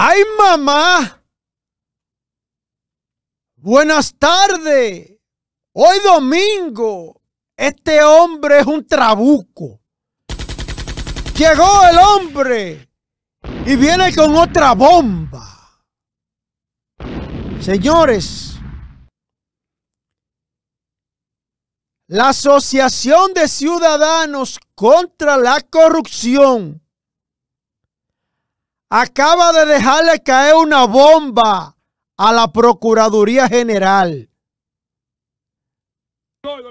¡Ay, mamá! Buenas tardes. Hoy domingo. Este hombre es un trabuco. Llegó el hombre y viene con otra bomba. Señores, la Asociación de Ciudadanos contra la Corrupción acaba de dejarle caer una bomba a la Procuraduría General,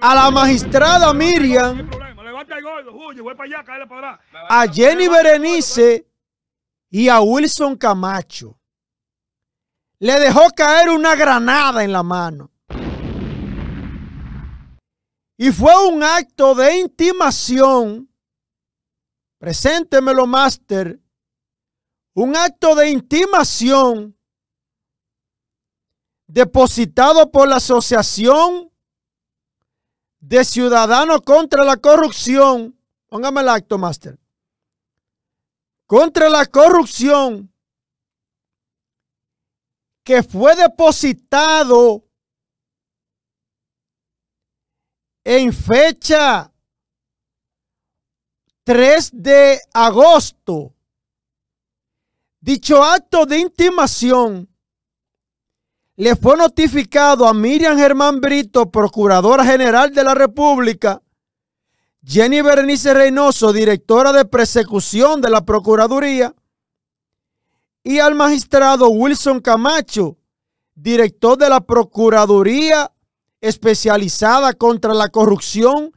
a la magistrada Miriam, a Jenny Berenice y a Wilson Camacho. Le dejó caer una granada en la mano. Y fue un acto de intimación. Preséntemelo, máster un acto de intimación depositado por la Asociación de Ciudadanos contra la Corrupción. Póngame el acto, Master. Contra la corrupción que fue depositado en fecha 3 de agosto Dicho acto de intimación le fue notificado a Miriam Germán Brito, Procuradora General de la República, Jenny Berenice Reynoso, directora de persecución de la Procuraduría, y al magistrado Wilson Camacho, director de la Procuraduría especializada contra la corrupción,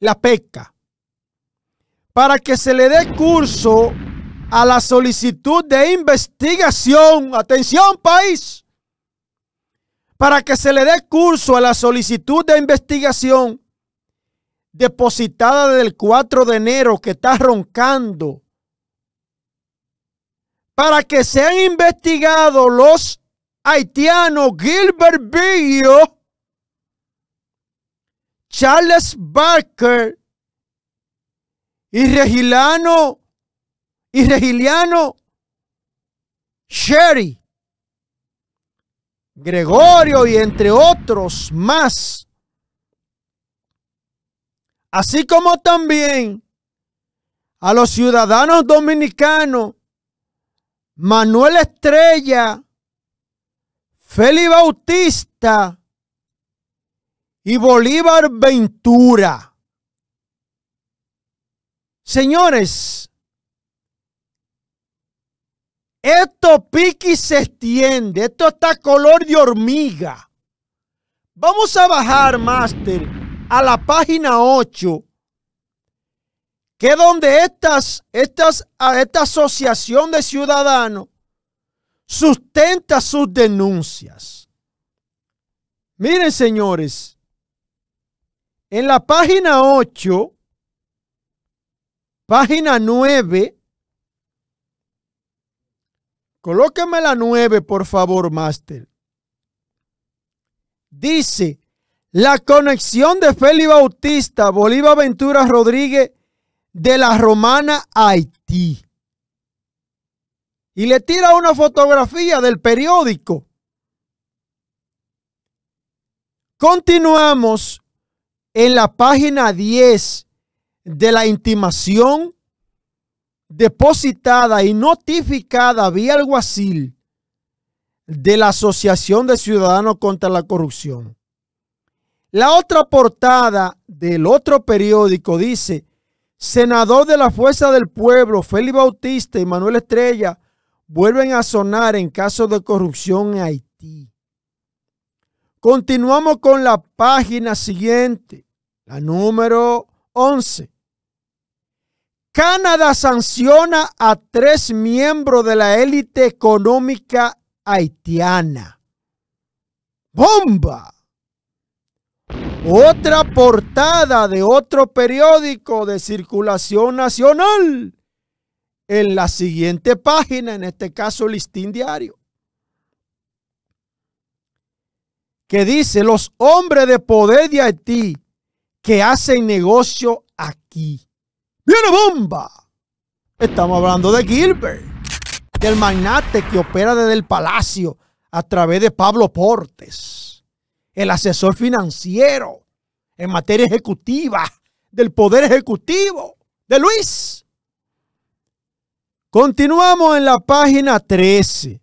la PECA, para que se le dé curso a la solicitud de investigación. Atención, país. Para que se le dé curso a la solicitud de investigación depositada del 4 de enero que está roncando. Para que sean investigados los haitianos Gilbert Villo. Charles Barker y Regilano y Regiliano Sherry, Gregorio y entre otros más. Así como también a los ciudadanos dominicanos Manuel Estrella, Félix Bautista y Bolívar Ventura. Señores, esto piqui se extiende. Esto está color de hormiga. Vamos a bajar, Master, a la página 8, que donde estas, estas, ah, esta asociación de ciudadanos sustenta sus denuncias. Miren, señores, en la página 8, página 9, Colóqueme la 9, por favor, Máster. Dice, la conexión de Feli Bautista, Bolívar Ventura Rodríguez, de la Romana Haití. Y le tira una fotografía del periódico. Continuamos en la página 10 de la intimación depositada y notificada vía alguacil de la Asociación de Ciudadanos contra la Corrupción. La otra portada del otro periódico dice, senador de la Fuerza del Pueblo, Félix Bautista y Manuel Estrella vuelven a sonar en casos de corrupción en Haití. Continuamos con la página siguiente, la número 11. Canadá sanciona a tres miembros de la élite económica haitiana. ¡Bomba! Otra portada de otro periódico de circulación nacional en la siguiente página, en este caso Listín Diario, que dice los hombres de poder de Haití que hacen negocio aquí ¡Viene bomba! Estamos hablando de Gilbert, del magnate que opera desde el palacio a través de Pablo Portes, el asesor financiero en materia ejecutiva del Poder Ejecutivo de Luis. Continuamos en la página 13.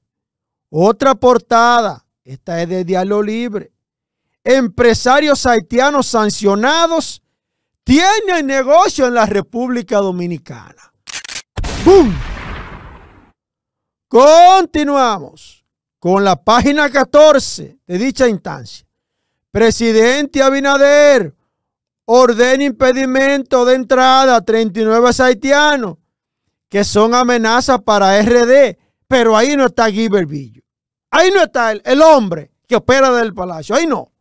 Otra portada, esta es de Diario Libre. Empresarios haitianos sancionados tiene negocio en la República Dominicana. ¡Bum! Continuamos con la página 14 de dicha instancia. Presidente Abinader ordena impedimento de entrada a 39 haitianos que son amenazas para RD, pero ahí no está Guy Ahí no está el, el hombre que opera del palacio. Ahí no.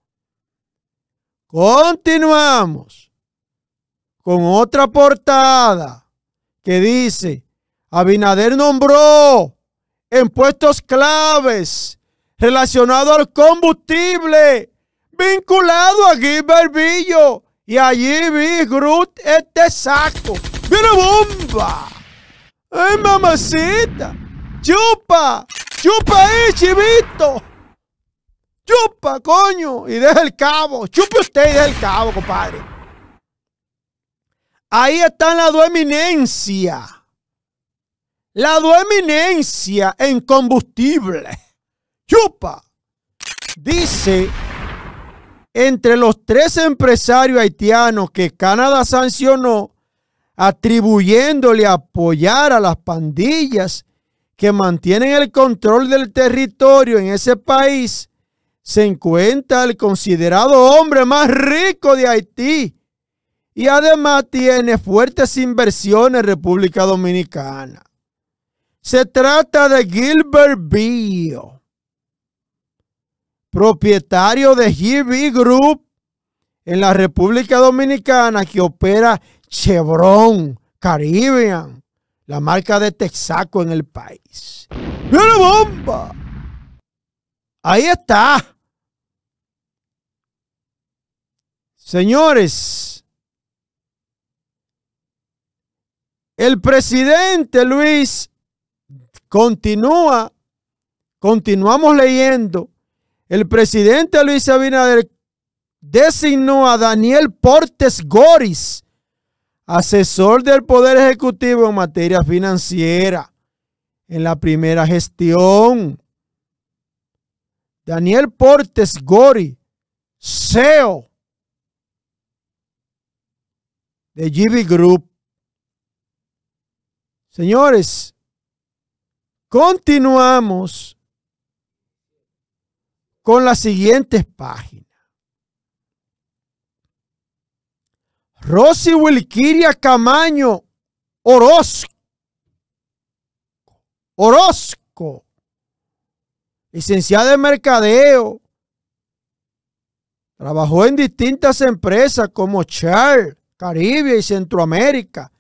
Continuamos con otra portada que dice, Abinader nombró en puestos claves relacionados al combustible, vinculado a Guillermo y allí vi Groot este saco. ¡Mira bomba! ¡Ay, ¡Eh, mamacita! ¡Chupa! ¡Chupa ahí, chivito! ¡Chupa, coño! Y deja el cabo. Chupe usted y deja el cabo, compadre. Ahí está la dueminencia. La dueminencia en combustible. Chupa. Dice, entre los tres empresarios haitianos que Canadá sancionó, atribuyéndole apoyar a las pandillas que mantienen el control del territorio en ese país, se encuentra el considerado hombre más rico de Haití, y además tiene fuertes inversiones en República Dominicana. Se trata de Gilbert Bio, propietario de GB Group en la República Dominicana que opera Chevron Caribbean, la marca de Texaco en el país. ¡Mira bomba! Ahí está. Señores, El presidente Luis continúa, continuamos leyendo. El presidente Luis Abinader designó a Daniel Portes Goris, asesor del Poder Ejecutivo en materia financiera, en la primera gestión. Daniel Portes Gori, CEO de GB Group. Señores, continuamos con las siguientes páginas. Rosy Wilquiria Camaño Orozco. Orozco, licenciada en mercadeo, trabajó en distintas empresas como Char, Caribe y Centroamérica,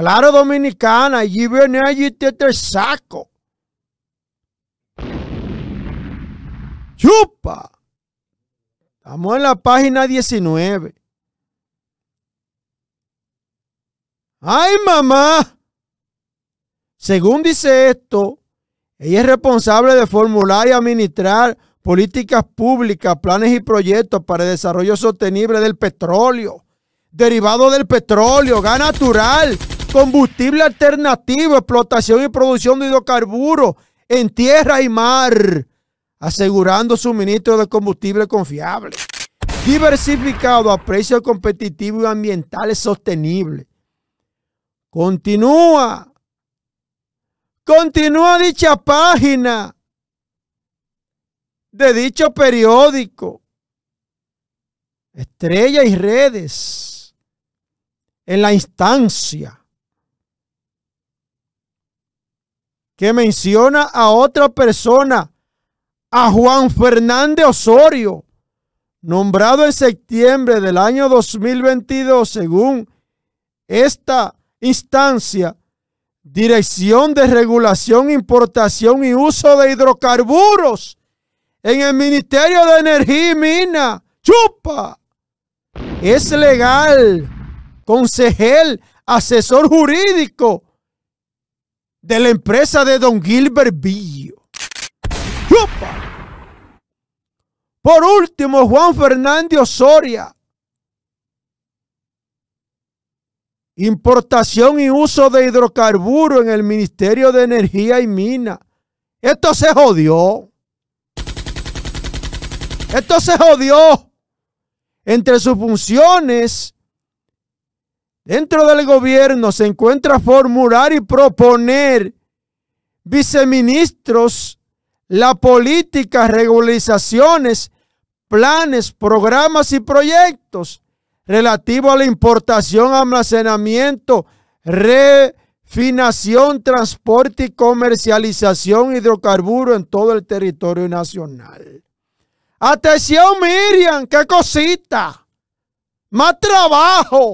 Claro, dominicana, allí viene, allí te, te saco. Chupa. Estamos en la página 19. Ay, mamá. Según dice esto, ella es responsable de formular y administrar políticas públicas, planes y proyectos para el desarrollo sostenible del petróleo, derivado del petróleo, gas natural, combustible alternativo, explotación y producción de hidrocarburos en tierra y mar, asegurando suministro de combustible confiable, diversificado a precios competitivos y ambientales sostenibles. Continúa. Continúa dicha página de dicho periódico. Estrella y redes en la instancia que menciona a otra persona, a Juan Fernández Osorio, nombrado en septiembre del año 2022, según esta instancia, Dirección de Regulación, Importación y Uso de Hidrocarburos en el Ministerio de Energía y Mina. ¡Chupa! Es legal, consejero, asesor jurídico de la empresa de Don Gilbert Villo. Por último, Juan Fernández Osoria. Importación y uso de hidrocarburo en el Ministerio de Energía y Mina. Esto se jodió. Esto se jodió. Entre sus funciones dentro del gobierno se encuentra formular y proponer viceministros la política, regularizaciones, planes, programas y proyectos relativos a la importación, almacenamiento, refinación, transporte y comercialización de hidrocarburos en todo el territorio nacional. Atención Miriam, qué cosita. Más trabajo.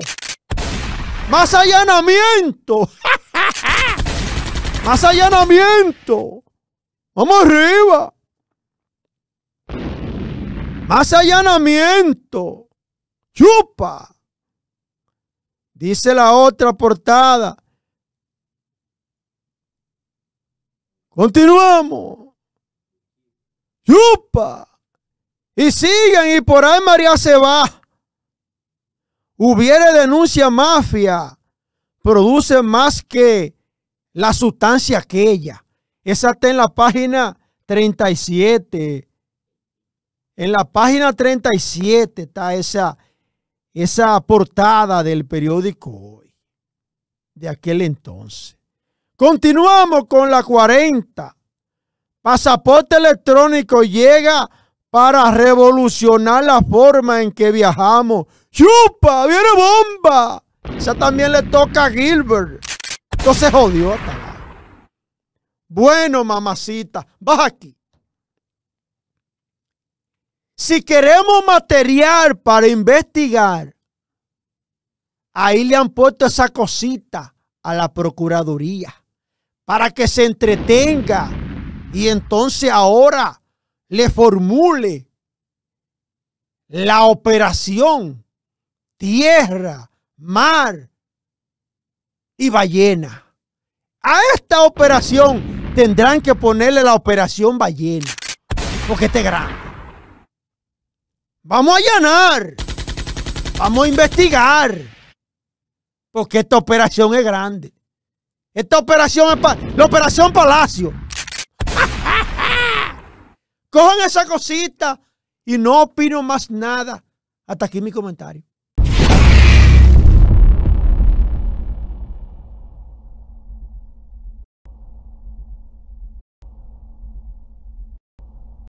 Más allanamiento. Más allanamiento. Vamos arriba. Más allanamiento. Chupa. Dice la otra portada. Continuamos. Chupa. Y siguen y por ahí María se va. Hubiera denuncia mafia, produce más que la sustancia aquella. Esa está en la página 37. En la página 37 está esa, esa portada del periódico hoy, de aquel entonces. Continuamos con la 40. Pasaporte electrónico llega para revolucionar la forma en que viajamos ¡Chupa! ¡Viene bomba! Ya también le toca a Gilbert. Entonces jodió. Bueno, mamacita, baja aquí. Si queremos material para investigar, ahí le han puesto esa cosita a la Procuraduría para que se entretenga y entonces ahora le formule la operación tierra, mar y ballena. A esta operación tendrán que ponerle la operación ballena, porque este grande. Vamos a llenar. vamos a investigar, porque esta operación es grande. Esta operación es la operación Palacio. Cojan esa cosita y no opino más nada. Hasta aquí mi comentario.